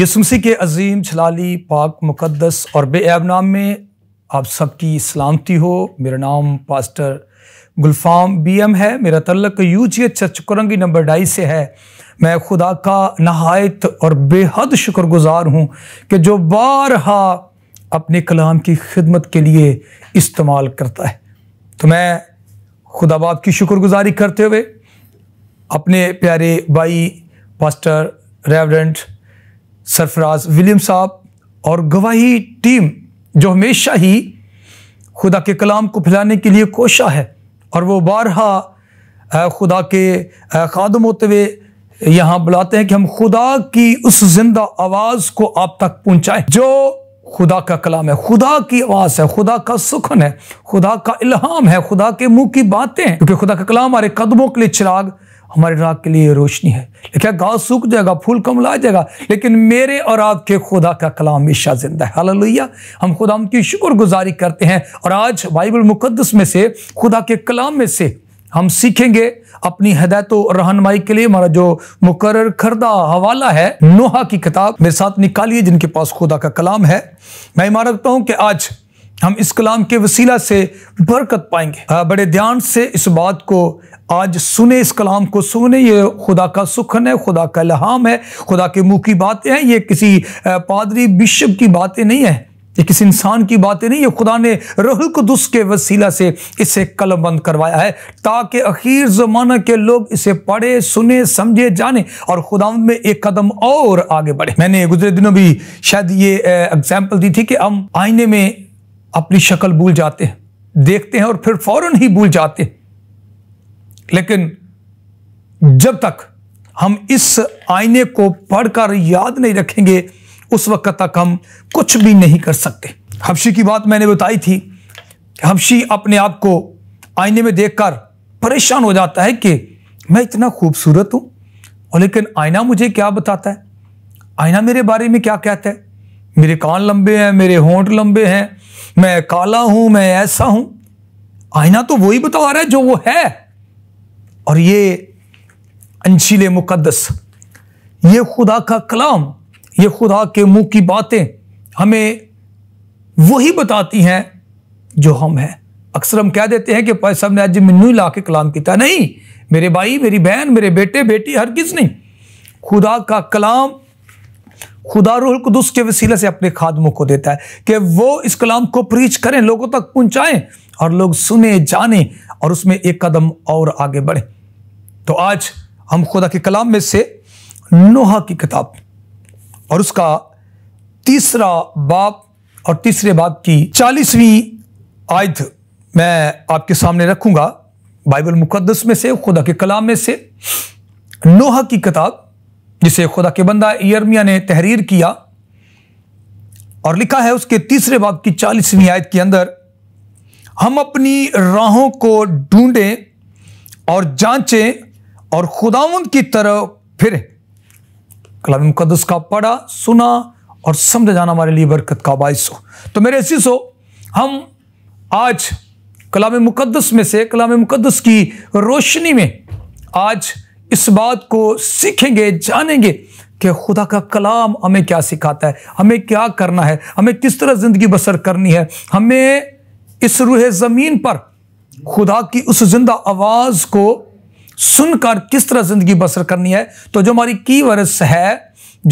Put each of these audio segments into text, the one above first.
यसुमसी के अजीम छलाली पाक मुक़दस और बेआब नाम में आप सबकी सलामती हो मेरा नाम पास्टर गुलफाम बी एम है मेरा तलक यू जी एच चकुरंगी नंबर ढाई से है मैं खुदा का नहायत और बेहद शुक्रगुजार हूँ कि जो बारहा अपने कलाम की खिदमत के लिए इस्तेमाल करता है तो मैं खुदा बाप की शुक्रगुजारी करते हुए अपने प्यारे भाई पास्टर रेवरेंट सरफराज विलियम साहब और गवाही टीम जो हमेशा ही खुदा के कलाम को फैलाने के लिए कोशा है और वो बारहा खुदा के खादम होते हुए यहाँ बुलाते हैं कि हम खुदा की उस जिंदा आवाज़ को आप तक पहुँचाएं जो खुदा का कलाम है खुदा की आवाज़ है खुदा का सुखन है खुदा का इल्हाम है खुदा के मुंह की बातें क्योंकि खुदा का कलाम हमारे कदमों के लिए चिराग हमारे राग के लिए रोशनी है लेकिन गाँव सूख जाएगा फूल कम ला जाएगा लेकिन मेरे और आपके खुदा का कला हमेशा जिंदा है हालेलुया हम खुदा की गुजारी करते हैं और आज बाइबल मुकदस में से खुदा के कलाम में से हम सीखेंगे अपनी हदायत और रहनमाई के लिए हमारा जो मुकर खरदा हवाला है नोहा की किताब मेरे साथ निकालिए जिनके पास खुदा का कलाम है मैं मान रखता हूँ कि आज हम इस कलाम के वसीला से बरकत पाएंगे आ, हाँ, बड़े ध्यान से इस बात को आज सुने इस कलाम को सुने ये खुदा का सुखन है खुदा का लहाम है खुदा के मुँह की बातें हैं ये किसी पादरी बिशप की बातें नहीं है ये किसी इंसान की बातें नहीं है खुदा ने रहल कुदस के वसीला से इसे कलम बंद करवाया है ताकि अखीर ज़माना के लोग इसे पढ़े सुने समझे जाने और खुदा में एक कदम और आगे बढ़े मैंने गुजरे दिनों भी शायद ये एग्जाम्पल दी थी कि हम आईने में अपनी शक्ल भूल जाते हैं देखते हैं और फिर फौरन ही भूल जाते हैं लेकिन जब तक हम इस आईने को पढ़कर याद नहीं रखेंगे उस वक्त तक हम कुछ भी नहीं कर सकते हफ्शी की बात मैंने बताई थी हफ्शी अपने आप को आईने में देखकर परेशान हो जाता है कि मैं इतना खूबसूरत हूँ और लेकिन आईना मुझे क्या बताता है आईना मेरे बारे में क्या कहता है मेरे कान लंबे हैं मेरे होंठ लंबे हैं मैं काला हूं मैं ऐसा हूं आईना तो वही बता रहा है जो वो है और ये अंशील मुकदस ये खुदा का कलाम ये खुदा के मुंह की बातें हमें वही बताती हैं जो हम हैं अक्सर हम कह देते हैं कि भाई साहब ने आज मैनू ला के कलाम किया नहीं मेरे भाई मेरी बहन मेरे बेटे बेटी हर किस नहीं खुदा का कलाम खुदा रूहुल के वसीले से अपने खादमों को देता है कि वो इस कलाम को प्रीच करें लोगों तक पहुंचाएं और लोग सुने जाने और उसमें एक कदम और आगे बढ़ें तो आज हम खुदा के कलाम में से नोहा की किताब और उसका तीसरा बाप और तीसरे बाप की चालीसवीं आयत मैं आपके सामने रखूंगा बाइबल मुकदस में से खुदा के कलाम में से नोहा की किताब जिसे खुदा के बंदा यर्मिया ने तहरीर किया और लिखा है उसके तीसरे बाब की चालीसवीं आयत के अंदर हम अपनी राहों को ढूंढें और जांचें और खुदावंद की तरफ फिर कलाम मुकदस का पढ़ा सुना और समझ जाना हमारे लिए बरकत का बायस हो तो मेरे ऐसी सो हम आज कलाम मुकदस में से कलाम मुकदस की रोशनी में आज इस बात को सीखेंगे जानेंगे कि खुदा का कलाम हमें क्या सिखाता है हमें क्या करना है हमें किस तरह ज़िंदगी बसर करनी है हमें इस रूह ज़मीन पर खुदा की उस जिंदा आवाज़ को सुनकर किस तरह ज़िंदगी बसर करनी है तो जो हमारी की वर्ष है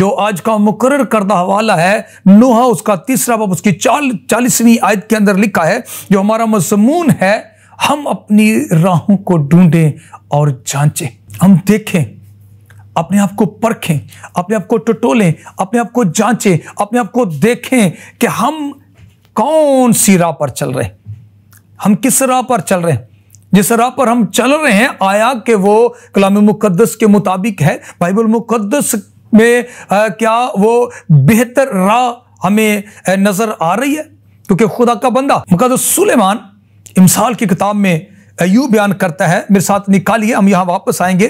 जो आज का मुकर करदा हवाला है नोहा उसका तीसरा बब उसकी चाल चालीसवीं आयत के अंदर लिखा है जो हमारा मजमून है हम अपनी राहों को ढूंढें और जांचें हम देखें अपने आप को परखें अपने आप को टटोलें अपने आप को जांचें अपने आप को देखें कि हम कौन सी राह पर चल रहे हैं हम किस राह पर चल रहे हैं जिस राह पर हम चल रहे हैं आया कि वो कलाम मुकदस के मुताबिक है बाइबल मुकदस में आ, क्या वो बेहतर राह हमें नज़र आ रही है क्योंकि खुदा का बंदा मुकदस सुलेमान इमसाल की किताब में अयूब बयान करता है मेरे साथ निकालिए हम यहां वापस आएंगे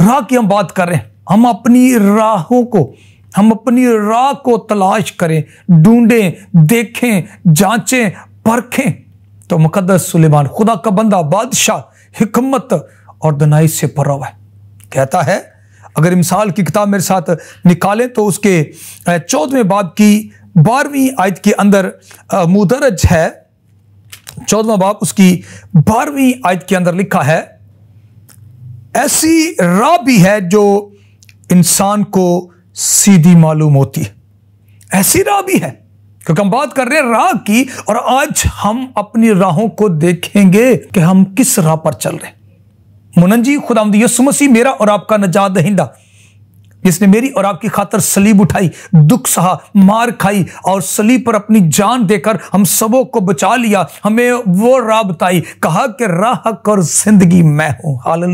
राह की हम बात कर रहे हैं हम अपनी राहों को हम अपनी राह को तलाश करें ढूंढें देखें जांचें परखें तो मुकदस सुलेमान खुदा का बंदा बादशाह हिकमत और दनाई से भरा हुआ है कहता है अगर मिसाल की किताब मेरे साथ निकालें तो उसके चौदहवें बाब की बारहवीं आयत के अंदर मुदरज है चौदवा बाप उसकी बारहवीं आयत के अंदर लिखा है ऐसी राह भी है जो इंसान को सीधी मालूम होती है ऐसी राह भी है क्योंकि हम बात कर रहे हैं राह की और आज हम अपनी राहों को देखेंगे कि हम किस राह पर चल रहे हैं मुनंजी खुदाम यसु मसीह मेरा और आपका नजात दहिंदा जिसने मेरी और आपकी खातर सलीब उठाई दुख सहा मार खाई और सलीब पर अपनी जान देकर हम सबों को बचा लिया हमें वो राह बताई कहा कि राह और जिंदगी मैं हूं हाल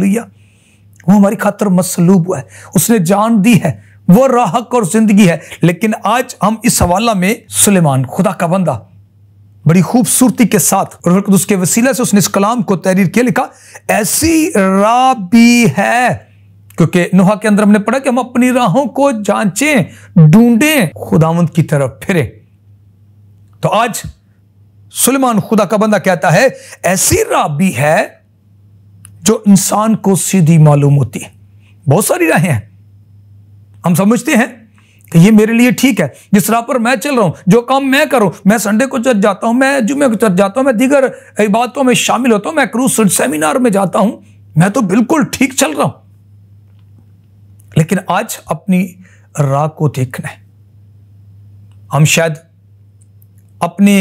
वो हमारी खातर मसलूब हुआ है उसने जान दी है वो राहक और जिंदगी है लेकिन आज हम इस हवाला में सुलेमान खुदा का बंदा बड़ी खूबसूरती के साथ उसके वसीला से उसने इस कलाम को तहरीर किया लिखा ऐसी राह भी है क्योंकि नुहा के अंदर हमने पढ़ा कि हम अपनी राहों को जांचें ढूंढें खुदावंत की तरफ फिरे तो आज सुलेमान खुदा का बंदा कहता है ऐसी राह भी है जो इंसान को सीधी मालूम होती है बहुत सारी राहें हैं हम समझते हैं कि ये मेरे लिए ठीक है जिस राह पर मैं चल रहा हूं जो काम मैं करूं मैं संडे को चर्च जाता हूँ मैं जुमे को चर्च जाता हूँ मैं दीगर इबादतों में शामिल होता हूं मैं क्रूज सेमिनार में जाता हूँ मैं तो बिल्कुल ठीक चल रहा हूं लेकिन आज अपनी राह को देखना है हम शायद अपने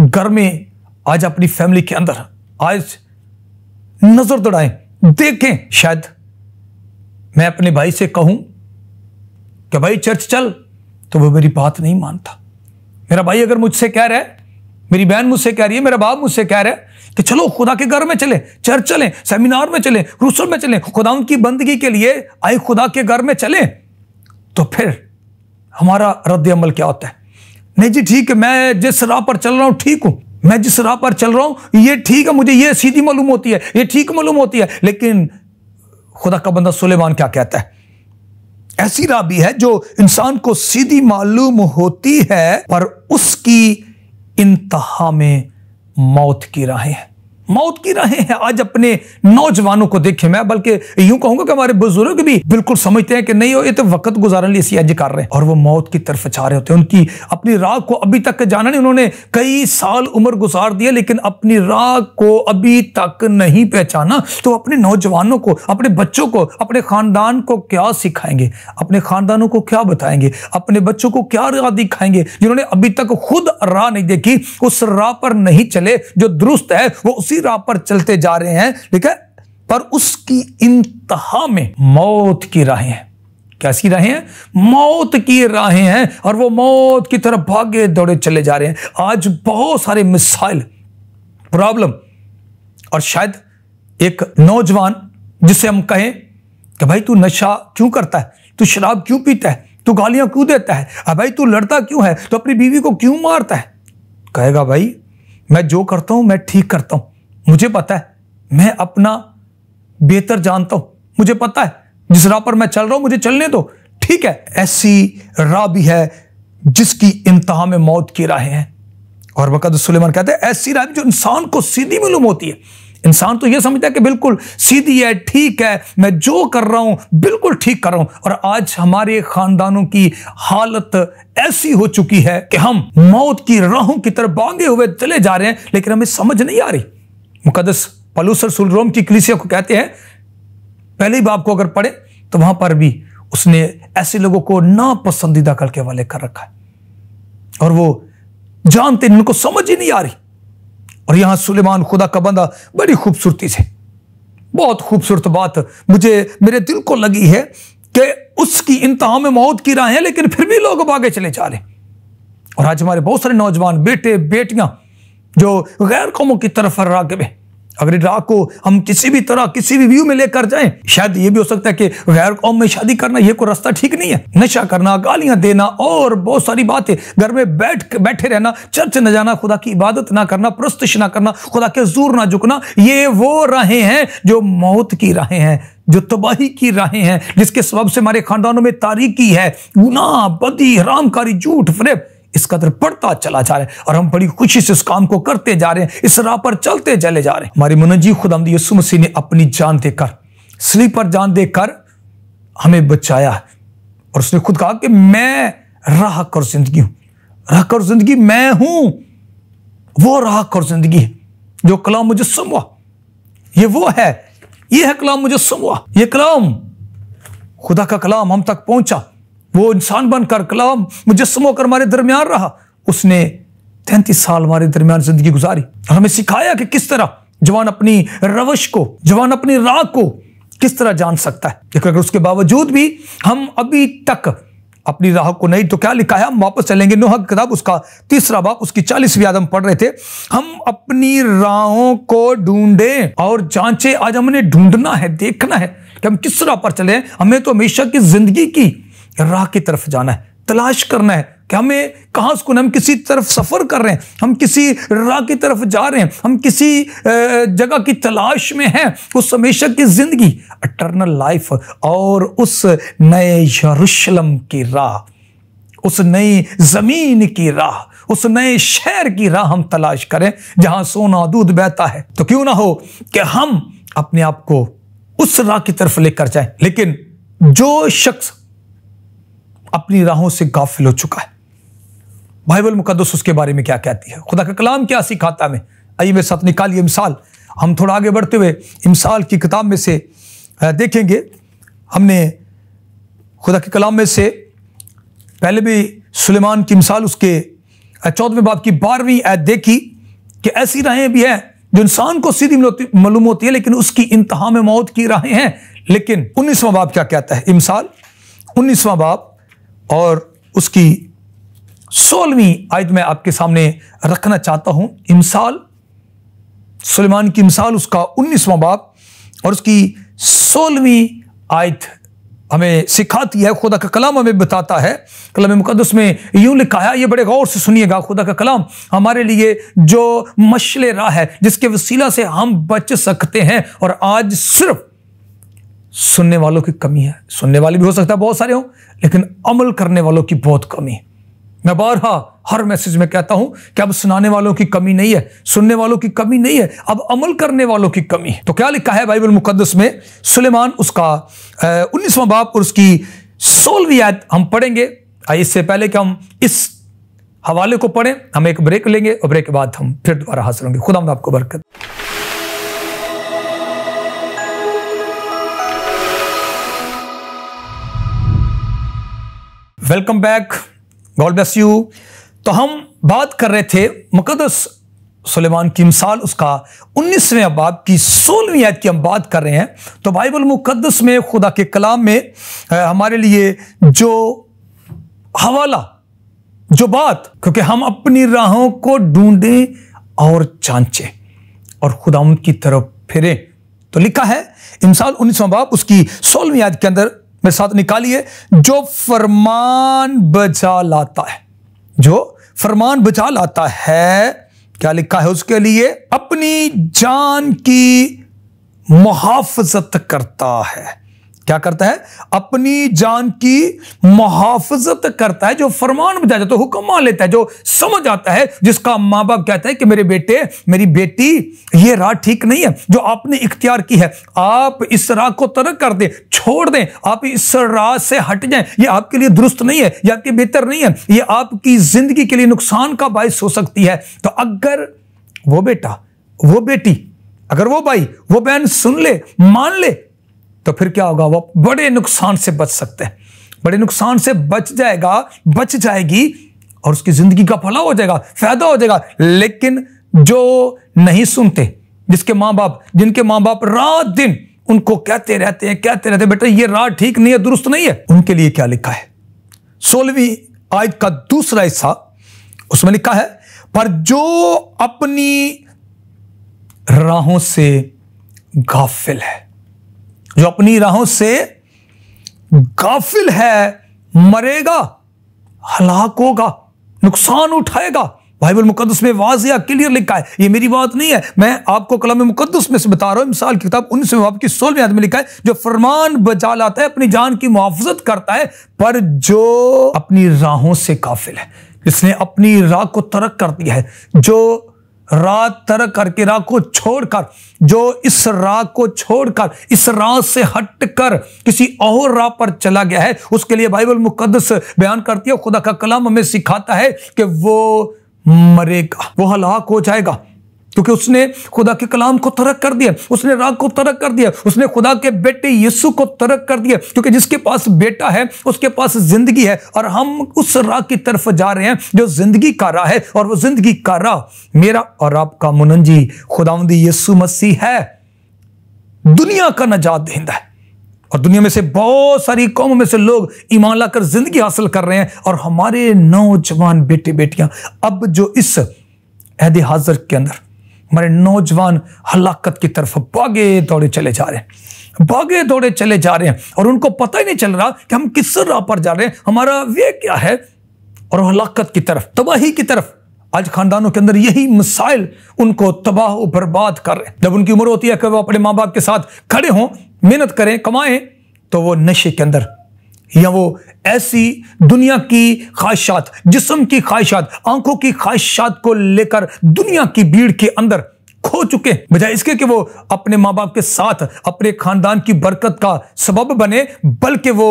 घर में आज अपनी फैमिली के अंदर आज नज़र दौड़ाएं देखें शायद मैं अपने भाई से कहूं कि भाई चर्च चल तो वो मेरी बात नहीं मानता मेरा भाई अगर मुझसे कह रहा है मेरी बहन मुझसे कह रही है मेरा बाप मुझसे कह रहा है कि चलो खुदा के घर में चले चर्च चले सेमिनार में चले रुसल में चले खुदा उनकी बंदगी के लिए आए खुदा के घर में चले तो फिर हमारा रद्द अमल क्या होता है नहीं जी ठीक है मैं जिस राह पर चल रहा हूँ ठीक हूँ मैं जिस राह पर चल रहा हूँ ये ठीक है मुझे ये सीधी मालूम होती है ये ठीक मालूम होती है लेकिन खुदा का बंदा सुलेमान क्या कहता है ऐसी राह भी है जो इंसान को सीधी मालूम होती है पर उसकी इंतहा में मौत की राहें हैं मौत की राहें हैं आज अपने नौजवानों को देखे मैं बल्कि यूं कहूंगा कि हमारे बुजुर्ग भी बिल्कुल समझते हैं कि नहीं हो ये तो वक्त गुजारने लिए सियाजी कर रहे हैं और वो मौत की तरफ जा रहे होते हैं उनकी अपनी राह को अभी तक जाना नहीं उन्होंने कई साल उम्र गुजार दिया लेकिन अपनी राह को अभी तक नहीं पहचाना तो अपने नौजवानों को अपने बच्चों को अपने खानदान को क्या सिखाएंगे अपने खानदानों को क्या बताएंगे अपने बच्चों को क्या राह दिखाएंगे जिन्होंने अभी तक खुद राह नहीं देखी उस राह पर नहीं चले जो दुरुस्त है वो उसी राह पर चलते जा रहे हैं ठीक है पर उसकी इंतहा में मौत की राहें हैं कैसी राहें हैं मौत की राहें हैं और वो मौत की तरफ भागे दौड़े चले जा रहे हैं आज बहुत सारे मिसाइल प्रॉब्लम और शायद एक नौजवान जिसे हम कहें कि भाई तू नशा क्यों करता है तू शराब क्यों पीता है तू गालियां क्यों देता है अब भाई तू लड़ता क्यों है तो अपनी बीवी को क्यों मारता है कहेगा भाई मैं जो करता हूं मैं ठीक करता हूं मुझे पता है मैं अपना बेहतर जानता हूं मुझे पता है जिस राह पर मैं चल रहा हूं मुझे चलने दो ठीक है ऐसी राह भी है जिसकी इंतहा में मौत की राहें हैं और वक़द सुलेमान कहते हैं ऐसी राह जो इंसान को सीधी मालूम होती है इंसान तो यह समझता है कि बिल्कुल सीधी है ठीक है मैं जो कर रहा हूं बिल्कुल ठीक कर रहा हूं और आज हमारे खानदानों की हालत ऐसी हो चुकी है कि हम मौत की राहों की तरफ बांधे हुए चले जा रहे हैं लेकिन हमें समझ नहीं आ रही मुकदस पलूस और सुलरोम की कलिसिया को कहते हैं पहले ही बाप को अगर पढ़े तो वहां पर भी उसने ऐसे लोगों को नापसंदीदा करके वाले कर रखा है और वो जानते उनको समझ ही नहीं आ रही और यहां सुलेमान खुदा का बंदा बड़ी खूबसूरती से बहुत खूबसूरत बात मुझे मेरे दिल को लगी है कि उसकी इंतहा में मौत की राह है लेकिन फिर भी लोग अब आगे चले जा रहे और आज हमारे बहुत सारे नौजवान बेटे बेटियां जो गैर कौमों की तरफ रागब है अगर इराक को हम किसी भी तरह किसी भी व्यू में लेकर जाएं शायद ये भी हो सकता है कि गैर कौम में शादी करना ये कोई रास्ता ठीक नहीं है नशा करना गालियां देना और बहुत सारी बातें घर में बैठ बैठे रहना चर्च न जाना खुदा की इबादत ना करना प्रस्तश ना करना खुदा के जोर ना झुकना ये वो राहें हैं जो मौत की राहें हैं जो तबाही की राहें हैं जिसके सबब से हमारे खानदानों में तारीखी है गुना बदी हरामकारी झूठ फ्रेप इस कदर बढ़ता चला जा रहा है और हम बड़ी खुशी से उस काम को करते जा रहे हैं इस राह पर चलते चले जा रहे हैं हमारी मुनजी हम यसु मसीह ने अपनी जान देकर स्लीपर जान देकर हमें बचाया और उसने खुद कहा कि मैं राह कर जिंदगी हूं राह कर जिंदगी मैं हूं वो राह कर जिंदगी जो कलाम मुझे सुनवा ये वो है ये है कलाम मुझे सुनवा ये कलाम खुदा का कलाम हम तक पहुंचा वो इंसान बनकर कलाम मुजस्म होकर हमारे दरमियान रहा उसने तैंतीस साल हमारे दरमियान जिंदगी गुजारी और हमें सिखाया कि किस तरह जवान अपनी रवश को जवान अपनी राह को किस तरह जान सकता है लेकिन अगर उसके बावजूद भी हम अभी तक अपनी राह को नहीं तो क्या लिखा है हम वापस चलेंगे नोह किताब उसका तीसरा बाप उसकी चालीसवीं आदम पढ़ रहे थे हम अपनी राहों को ढूंढे और जांचे आज हमने ढूंढना है देखना है कि हम किस तरह पर चले हमें तो हमेशा की जिंदगी की राह की तरफ जाना है तलाश करना है कि हमें कहाँ सुकून हम किसी तरफ सफ़र कर रहे हैं हम किसी राह की तरफ जा रहे हैं हम किसी जगह की तलाश में हैं उस हमेशा की ज़िंदगी अटर्नल लाइफ और उस नए यरूशलम की राह उस नई ज़मीन की राह उस नए शहर की राह हम तलाश करें जहाँ सोना दूध बहता है तो क्यों ना हो कि हम अपने आप को उस राह की तरफ लेकर जाएं लेकिन जो शख्स अपनी राहों से गाफिल हो चुका है बाइबल मुकदस उसके बारे में क्या कहती है खुदा का कलाम क्या सिखाता में आइए मेरे साथ निकालिए मिसाल हम थोड़ा आगे बढ़ते हुए इमसाल की किताब में से देखेंगे हमने खुदा के कलाम में से पहले भी सुलेमान की मिसाल उसके चौदहवें बाप की बारहवीं ऐद देखी कि ऐसी राहें भी हैं जो इंसान को सीधी मालूम होती है लेकिन उसकी इंतहा में मौत की राहें हैं लेकिन उन्नीसवां बाप क्या कहता है इमसाल उन्नीसवां बाप और उसकी सोलहवीं आयत मैं आपके सामने रखना चाहता हूं इमसाल सुलेमान की मिसाल उसका उन्नीसवां बाप और उसकी सोलहवीं आयत हमें सिखाती है खुदा का कलाम हमें बताता है कलाम मुकदस में यूं लिखा है ये बड़े गौर से सुनिएगा खुदा का कलाम हमारे लिए जो मशले राह है जिसके वसीला से हम बच सकते हैं और आज सिर्फ सुनने वालों की कमी है सुनने वाले भी हो सकता है बहुत सारे हों लेकिन अमल करने वालों की बहुत कमी है मैं बारहा हर मैसेज में कहता हूं कि अब सुनाने वालों की कमी नहीं है सुनने वालों की कमी नहीं है अब अमल करने वालों की कमी है तो क्या लिखा है बाइबल मुकदस में सुलेमान उसका उन्नीसवां बाप और उसकी सोलहवीं आयत हम पढ़ेंगे इससे पहले कि हम इस हवाले को पढ़ें हम एक ब्रेक लेंगे और ब्रेक के बाद हम फिर दोबारा हासिल होंगे खुदा आपको बरकत welcome back God bless you तो हम बात कर रहे थे मुकदस सुलेमान की मिसाल उसका उन्नीसवें अबाब की सोलहवीं आयत की हम बात कर रहे हैं तो बाइबल मुकदस में खुदा के कलाम में हमारे लिए जो हवाला जो बात क्योंकि हम अपनी राहों को ढूंढें और जांचें और खुदा उनकी तरफ फिरें तो लिखा है इमसाल उन्नीसवें बाब उसकी सोलहवीं याद के अंदर मेरे साथ निकालिए जो फरमान बचा लाता है जो फरमान बचा लाता है क्या लिखा है उसके लिए अपनी जान की मुहाफजत करता है क्या करता है अपनी जान की मुहाफजत करता है जो फरमान बजा जाता है हुक्म मान लेता है जो समझ आता है जिसका माँ बाप कहता है कि मेरे बेटे मेरी बेटी ये राह ठीक नहीं है जो आपने इख्तियार की है आप इस राह को तरक कर दें छोड़ दें आप इस राह से हट जाएं ये आपके लिए दुरुस्त नहीं है ये आपके बेहतर नहीं है ये आपकी जिंदगी के लिए नुकसान का बायस हो सकती है तो अगर वो बेटा वो बेटी अगर वो भाई वो बहन सुन ले मान ले तो फिर क्या होगा वो बड़े नुकसान से बच सकते हैं बड़े नुकसान से बच जाएगा बच जाएगी और उसकी जिंदगी का भला हो जाएगा फायदा हो जाएगा लेकिन जो नहीं सुनते जिसके माँ बाप जिनके माँ बाप रात दिन उनको कहते रहते हैं कहते रहते हैं बेटा ये राह ठीक नहीं है दुरुस्त नहीं है उनके लिए क्या लिखा है सोलहवीं आयत का दूसरा हिस्सा उसमें लिखा है पर जो अपनी राहों से गाफिल है जो अपनी राहों से गाफिल है मरेगा हलाक होगा नुकसान उठाएगा बाइबल मुकदस में वाजिया क्लियर लिखा है ये मेरी बात नहीं है मैं आपको कलम मुकदस में से बता रहा हूं मिसाल की किताब उनसे में आपकी सोलह में लिखा है जो फरमान बचा लाता है अपनी जान की मुहाफजत करता है पर जो अपनी राहों से काफिल है जिसने अपनी राह को तरक कर दिया है जो रात तरक करके राह को छोड़कर जो इस राह को छोड़कर इस राह से हटकर किसी और राह पर चला गया है उसके लिए बाइबल मुकदस बयान करती है खुदा का कलाम हमें सिखाता है कि वो मरेगा वो हलाक हो जाएगा क्योंकि उसने खुदा के कलाम को तरक कर दिया उसने राग को तरक कर दिया उसने खुदा के बेटे यीशु को तरक कर दिया क्योंकि जिसके पास बेटा है उसके पास जिंदगी है और हम उस राग की तरफ जा रहे हैं जो जिंदगी का राह है और वो जिंदगी का राह मेरा और आपका मुनंजी खुदाउंदी यीशु मसीह है दुनिया का नजात देंदा है और दुनिया में से बहुत सारी कौमों में से लोग ईमान लाकर जिंदगी हासिल कर रहे हैं और हमारे नौजवान बेटे बेटियां अब जो इस अहद हाजर के अंदर हमारे नौजवान हलाकत की तरफ भागे दौड़े चले जा रहे हैं भागे दौड़े चले जा रहे हैं और उनको पता ही नहीं चल रहा कि हम किस राह पर जा रहे हैं हमारा वे क्या है और हलाकत की तरफ तबाही की तरफ आज खानदानों के अंदर यही मिसाइल उनको तबाह बर्बाद कर रहे हैं जब उनकी उम्र होती है कि वो अपने माँ बाप के साथ खड़े हों मेहनत करें कमाएं तो वो नशे के अंदर या वो ऐसी दुनिया की ख्वाहिशात जिसम की ख्वाहिशात आंखों की ख्वाहिशात को लेकर दुनिया की भीड़ के अंदर खो चुके बजाय इसके कि वो अपने माँ बाप के साथ अपने खानदान की बरकत का सबब बने बल्कि वो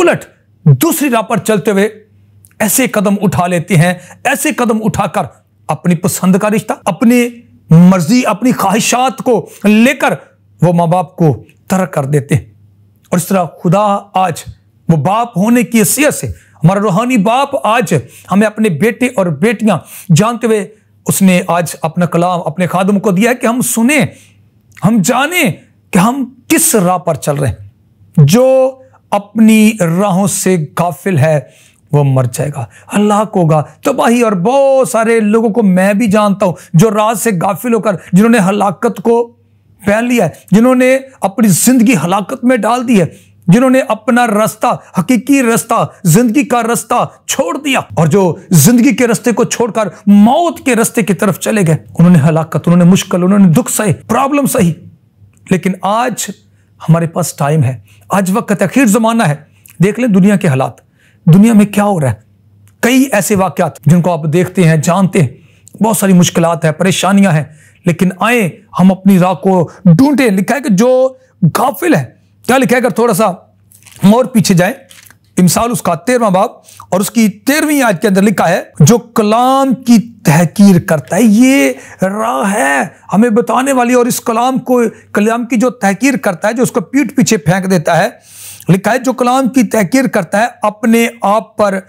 उलट दूसरी राह पर चलते हुए ऐसे कदम उठा लेते हैं ऐसे कदम उठाकर अपनी पसंद का रिश्ता अपनी मर्जी अपनी ख्वाहिशात को लेकर वो माँ बाप को तरक कर देते हैं और इस तरह खुदा आज वो बाप होने की हैसियत से हमारा रूहानी बाप आज हमें अपने बेटे और बेटियां जानते हुए उसने आज अपना कलाम अपने खादम को दिया है कि हम सुने हम जाने कि हम किस राह पर चल रहे हैं जो अपनी राहों से गाफिल है वो मर जाएगा अल्लाह को होगा तबाही और बहुत सारे लोगों को मैं भी जानता हूं जो राह से गाफिल होकर जिन्होंने हलाकत को पहन लिया है जिन्होंने अपनी जिंदगी हलाकत में डाल दी है जिन्होंने अपना रास्ता हकीकी रास्ता जिंदगी का रास्ता छोड़ दिया और जो जिंदगी के रास्ते को छोड़कर मौत के रास्ते की तरफ चले गए उन्होंने हलाकत उन्होंने मुश्किल उन्होंने दुख सही प्रॉब्लम सही लेकिन आज हमारे पास टाइम है आज वक्त अखीर जमाना है देख लें दुनिया के हालात दुनिया में क्या हो रहा है कई ऐसे वाकत जिनको आप देखते हैं जानते हैं बहुत सारी मुश्किल है परेशानियां हैं लेकिन आए हम अपनी राह को ढूंढे लिखा है कि जो गाफिल है क्या लिखा है अगर थोड़ा सा मोर और पीछे जाए इमसाल उसका तेरवा बाब और उसकी तेरहवीं आज के अंदर लिखा है जो कलाम की तहकीर करता है ये राह है हमें बताने वाली और इस कलाम को कलाम की जो तहकीर करता है जो उसको पीठ पीछे फेंक देता है लिखा है जो कलाम की तहकीर करता है अपने आप पर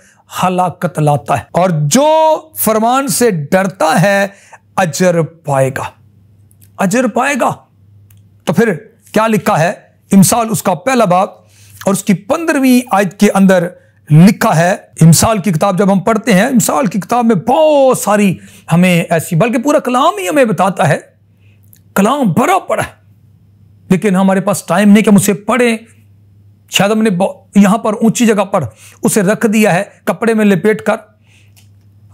हलाकत लाता है और जो फरमान से डरता है अजर पाएगा अजर पाएगा तो फिर क्या लिखा है इमसाल उसका पहला बाप और उसकी पंद्रहवीं आयत के अंदर लिखा है इमसाल की किताब जब हम पढ़ते हैं इमसाल की किताब में बहुत सारी हमें ऐसी बल्कि पूरा कलाम ही हमें बताता है कलाम भरा पड़ा है लेकिन हमारे पास टाइम नहीं कि हम उसे पढ़ें शायद हमने यहाँ पर ऊंची जगह पर उसे रख दिया है कपड़े में लपेट कर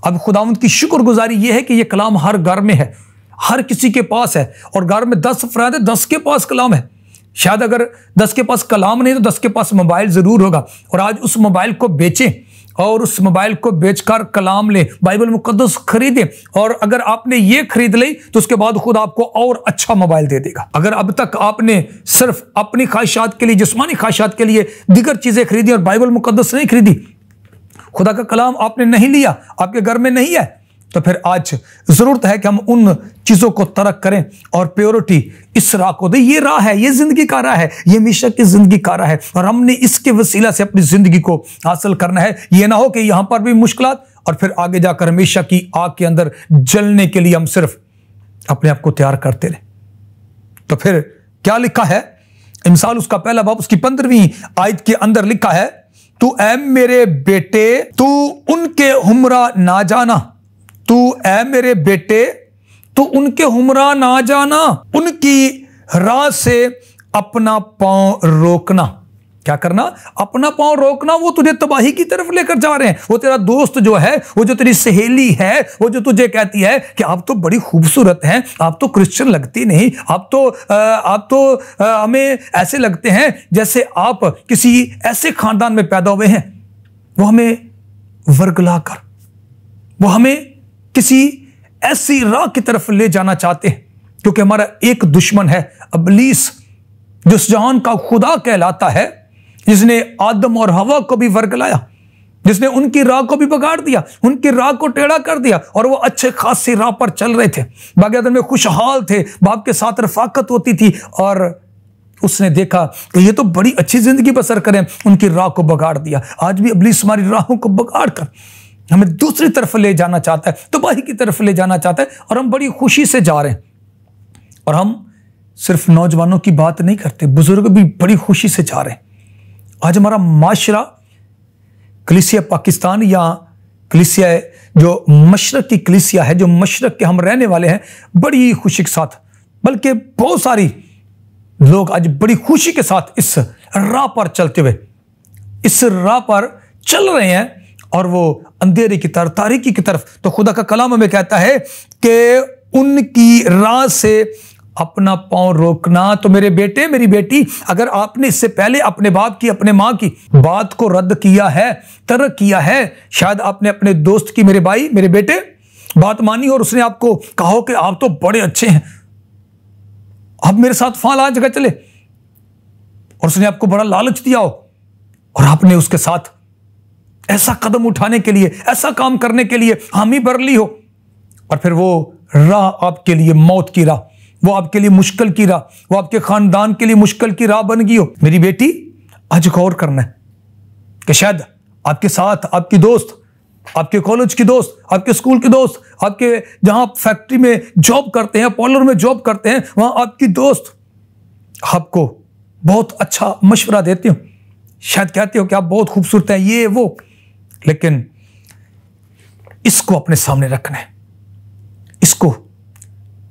अब खुदावंत की शुक्रगुजारी यह है कि यह कलाम हर घर में है हर किसी के पास है और घर में दस अफराद है दस के पास कलाम है शायद अगर दस के पास कलाम नहीं तो दस के पास मोबाइल ज़रूर होगा और आज उस मोबाइल को बेचें और उस मोबाइल को बेचकर कलाम लें बाइबल मुकदस खरीदें और अगर आपने ये खरीद ली तो उसके बाद खुद आपको और अच्छा मोबाइल दे देगा अगर अब तक आपने सिर्फ अपनी ख्वाहिशात के लिए जिसमानी ख्वाहिशात के लिए दिगर चीज़ें खरीदी और बाइबल मुकदस नहीं खरीदी खुदा का कलाम आपने नहीं लिया आपके घर में नहीं है तो फिर आज जरूरत है कि हम उन चीज़ों को तरक करें और प्योरिटी इस राह को दे ये राह है ये जिंदगी का राह है ये मिशक की जिंदगी का राह है और हमने इसके वसीला से अपनी जिंदगी को हासिल करना है ये ना हो कि यहां पर भी मुश्किल और फिर आगे जाकर हमेशा की आग के अंदर जलने के लिए हम सिर्फ अपने आप को तैयार करते रहे तो फिर क्या लिखा है मिसाल उसका पहला बाप उसकी पंद्रहवीं आयत के अंदर लिखा है तू एम मेरे बेटे तू उनके हमरा ना जाना तू ऐ मेरे बेटे तो उनके हुमरा ना जाना उनकी राह से अपना पांव रोकना क्या करना अपना पांव रोकना वो तुझे तबाही की तरफ लेकर जा रहे हैं वो तेरा दोस्त जो है वो जो तेरी सहेली है वो जो तुझे कहती है कि आप तो बड़ी खूबसूरत हैं आप तो क्रिश्चियन लगती नहीं आप तो आ, आप तो आ, हमें ऐसे लगते हैं जैसे आप किसी ऐसे खानदान में पैदा हुए हैं वो हमें वर्गला कर वो हमें किसी ऐसी राह की तरफ ले जाना चाहते हैं क्योंकि हमारा एक दुश्मन है अबलीस जो जहान का खुदा कहलाता है जिसने आदम और हवा को भी वर्गलाया जिसने उनकी राह को भी बगाड़ दिया उनकी राह को टेढ़ा कर दिया और वो अच्छे खासी राह पर चल रहे थे बागेदर में खुशहाल थे बाप के साथ रफाकत होती थी और उसने देखा कि ये तो बड़ी अच्छी जिंदगी बसर करें उनकी राह को बगाड़ दिया आज भी अबलीस हमारी राहों को बगाड़ कर हमें दूसरी तरफ ले जाना चाहता है तबाही की तरफ ले जाना चाहता है और हम बड़ी खुशी से जा रहे हैं और हम सिर्फ नौजवानों की बात नहीं करते बुजुर्ग भी बड़ी खुशी से जा रहे हैं आज हमारा माशरा कलिसिया पाकिस्तान या कलिसिया जो मशरक की कलिसिया है जो मशरक के हम रहने वाले हैं बड़ी खुशी के साथ बल्कि बहुत सारी लोग आज बड़ी खुशी के साथ इस राह पर चलते हुए इस राह पर चल रहे हैं और वो अंधेरे की तरफ तारीकी की तरफ तो खुदा का कलाम हमें कहता है कि उनकी राह से अपना पांव रोकना तो मेरे बेटे मेरी बेटी अगर आपने इससे पहले अपने बाप की अपने माँ की बात को रद्द किया है तर्क किया है शायद आपने अपने दोस्त की मेरे भाई मेरे बेटे बात मानी और उसने आपको कहा हो कि आप तो बड़े अच्छे हैं आप मेरे साथ आ जगह चले और उसने आपको बड़ा लालच दिया हो और आपने उसके साथ ऐसा कदम उठाने के लिए ऐसा काम करने के लिए ही भर ली हो और फिर वो राह आपके लिए मौत की राह वो आपके लिए मुश्किल की राह वो आपके खानदान के लिए मुश्किल की राह बन गई हो मेरी बेटी आज गौर करना है कि शायद आपके साथ आपकी दोस्त आपके कॉलेज की दोस्त आपके स्कूल की दोस्त आपके जहां आप फैक्ट्री में जॉब करते हैं पॉलर में जॉब करते हैं वहां आपकी दोस्त आपको बहुत अच्छा मशवरा देते हो शायद कहते हो कि आप बहुत खूबसूरत हैं ये वो लेकिन इसको अपने सामने रखना है इसको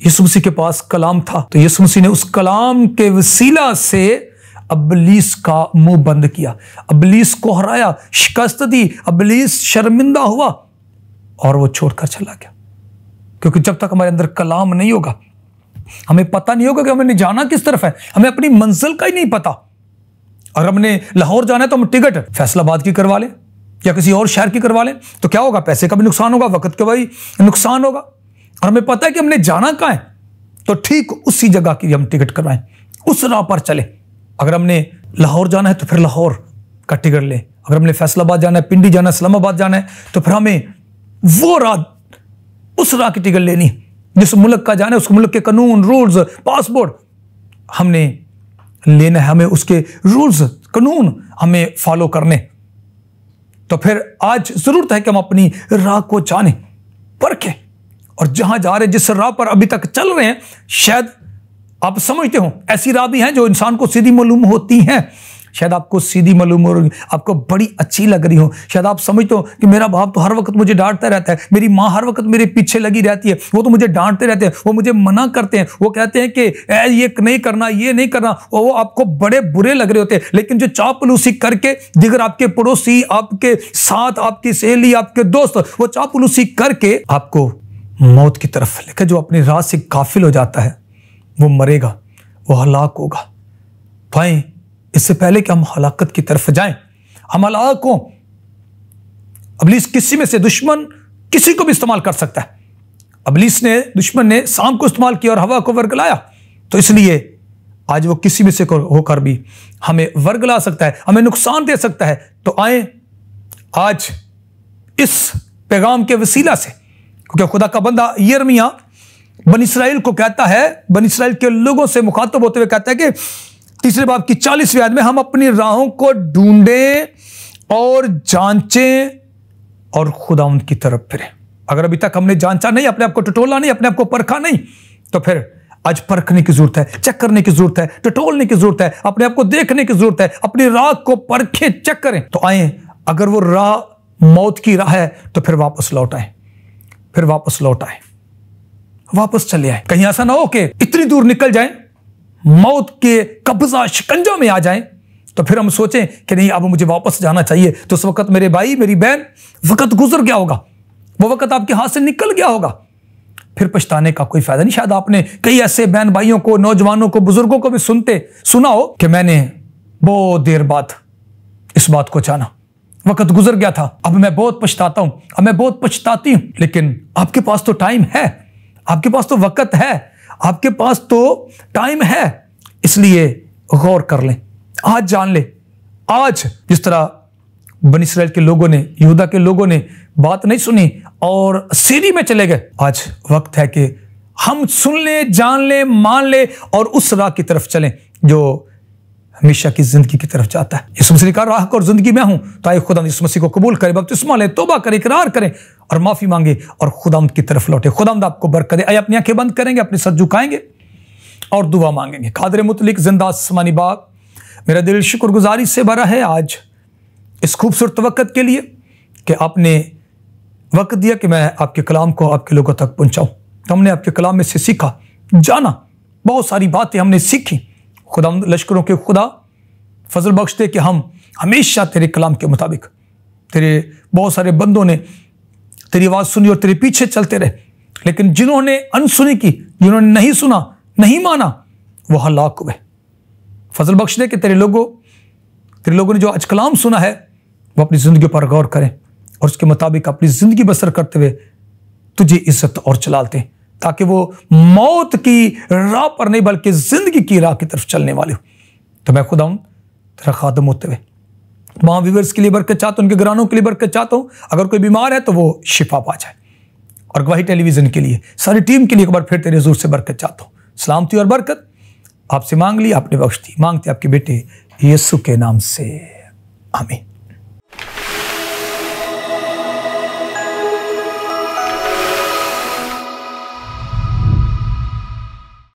यीशु मसीह के पास कलाम था तो यीशु मसीह ने उस कलाम के वसीला से अबलीस का मुंह बंद किया अबलीस को हराया शिकस्त दी अबलीस शर्मिंदा हुआ और वो छोड़कर चला गया क्योंकि जब तक हमारे अंदर कलाम नहीं होगा हमें पता नहीं होगा कि हमें जाना किस तरफ है हमें अपनी मंजिल का ही नहीं पता अगर हमने लाहौर जाना है तो हम टिकट फैसलाबाद की करवा लें या किसी और शहर की करवा लें तो क्या होगा पैसे का भी नुकसान होगा वक्त का भाई नुकसान होगा और हमें पता है कि हमने जाना कहाँ है तो ठीक उसी जगह की हम टिकट करवाएं उस राह पर चले अगर हमने लाहौर जाना है तो फिर लाहौर का टिकट लें अगर हमने फैसलाबाद जाना है पिंडी जाना है इस्लामाबाद जाना है तो फिर हमें वो राह उस राह की टिकट लेनी जिस मुल्क का जाना है उस मुल्क के कानून रूल्स पासपोर्ट हमने लेना है हमें उसके रूल्स कानून हमें फॉलो करने तो फिर आज ज़रूरत है कि हम अपनी राह को पर परखें और जहां जा रहे जिस राह पर अभी तक चल रहे हैं शायद आप समझते हो ऐसी राह भी हैं जो इंसान को सीधी मालूम होती हैं शायद आपको सीधी मालूम हो आपको बड़ी अच्छी लग रही हो शायद आप समझते हो कि मेरा बाप तो हर वक्त मुझे डांटता रहता है मेरी माँ हर वक्त मेरे पीछे लगी रहती है वो तो मुझे डांटते रहते हैं वो मुझे मना करते हैं वो कहते हैं कि ये नहीं करना ये नहीं करना वो आपको बड़े बुरे लग रहे होते हैं लेकिन जो चापलूसी करके दिगर आपके पड़ोसी आपके साथ आपकी सहेली आपके दोस्त वो चापलूसी करके आपको मौत की तरफ लेकर जो अपनी राह से काफिल हो जाता है वो मरेगा वो हलाक होगा भाई इससे पहले कि हम हलाकत की तरफ जाएं हम हलाक हों अबलीस किसी में से दुश्मन किसी को भी इस्तेमाल कर सकता है अबलीस ने दुश्मन ने शाम को इस्तेमाल किया और हवा को वर्गलाया तो इसलिए आज वो किसी में से होकर भी हमें वर्गला सकता है हमें नुकसान दे सकता है तो आए आज इस पैगाम के वसीला से क्योंकि खुदा का बंदा यरमिया बन इसराइल को कहता है बन इसराइल के लोगों से मुखातब होते हुए कहता है कि तीसरे बाप की चालीसवीं आयत में हम अपनी राहों को ढूंढें और जांचें और खुदा उनकी तरफ फिरें अगर अभी तक हमने जांचा नहीं अपने आप को टटोला नहीं अपने आप को परखा नहीं तो फिर आज परखने की जरूरत है चेक करने की जरूरत है टटोलने की जरूरत है अपने आप को देखने की जरूरत है अपनी राह को परखे चेक करें तो आए अगर वो राह मौत की राह है तो फिर वापस लौट आए फिर वापस लौट आए वापस चले आए कहीं ऐसा ना हो कि इतनी दूर निकल जाए मौत के कब्जा शिकंजों में आ जाएं तो फिर हम सोचें कि नहीं अब मुझे वापस जाना चाहिए तो उस वक्त मेरे भाई मेरी बहन वक्त गुजर गया होगा वो वक्त आपके हाथ से निकल गया होगा फिर पछताने का कोई फायदा नहीं शायद आपने कई ऐसे बहन भाइयों को नौजवानों को बुजुर्गों को भी सुनते सुना हो कि मैंने बहुत देर बाद इस बात को जाना वक्त गुजर गया था अब मैं बहुत पछताता हूं अब मैं बहुत पछताती हूं लेकिन आपके पास तो टाइम है आपके पास तो वक्त है आपके पास तो टाइम है इसलिए गौर कर लें आज जान लें आज जिस तरह बन इसराइल के लोगों ने यहूदा के लोगों ने बात नहीं सुनी और सीरी में चले गए आज वक्त है कि हम सुन लें जान लें मान लें और उस राह की तरफ चलें जो हमेशा की जिंदगी की तरफ जाता है यीशु मसीह का राह और जिंदगी में हूं तो आए खुदा यीशु मसीह को कबूल करे बपतिस्मा लें तोबा करे इकरार करें और माफी मांगे और ख़ुदा की तरफ लौटे खुदामद आपको बरकत दे आए अपनी आंखें बंद करेंगे अपने सर झुकाएंगे और दुआ मांगेंगे कादर मुतलिक जिंदा आसमानी बाग मेरा दिल शुक्रगुजारी से भरा है आज इस खूबसूरत वक़्त के लिए कि आपने वक्त दिया कि मैं आपके कलाम को आपके लोगों तक पहुँचाऊँ हमने आपके कलाम में से सीखा जाना बहुत सारी बातें हमने सीखी खुदा लश्करों के खुदा फजल बख्श दे कि हम हमेशा तेरे कलाम के मुताबिक तेरे बहुत सारे बंदों ने तेरी आवाज़ सुनी और तेरे पीछे चलते रहे लेकिन जिन्होंने अनसुनी की जिन्होंने नहीं सुना नहीं माना वह हलाक हुए फजल बख्श दे कि तेरे लोगों तेरे लोगों ने जो आज कलाम सुना है वो अपनी ज़िंदगी पर गौर करें और उसके मुताबिक अपनी ज़िंदगी बसर करते हुए तुझे इज्जत और चलाते हैं ताकि वो मौत की राह पर नहीं बल्कि ज़िंदगी की राह की तरफ चलने वाले हो तो मैं खुदा हूं तेरा खादम होते हुए तमाम व्यूवर्स के लिए बरकत चाहता हूँ उनके घरानों के लिए बरकत चाहता हूँ अगर कोई बीमार है तो वो शिफा पा जाए और वही टेलीविज़न के लिए सारी टीम के लिए एक बार फिर तेरे जोर से बरकत चाहता हूँ सलामती और बरकत आपसे मांग ली आपने बख्श दी मांगते आपके बेटे यस्सु के नाम से आमीन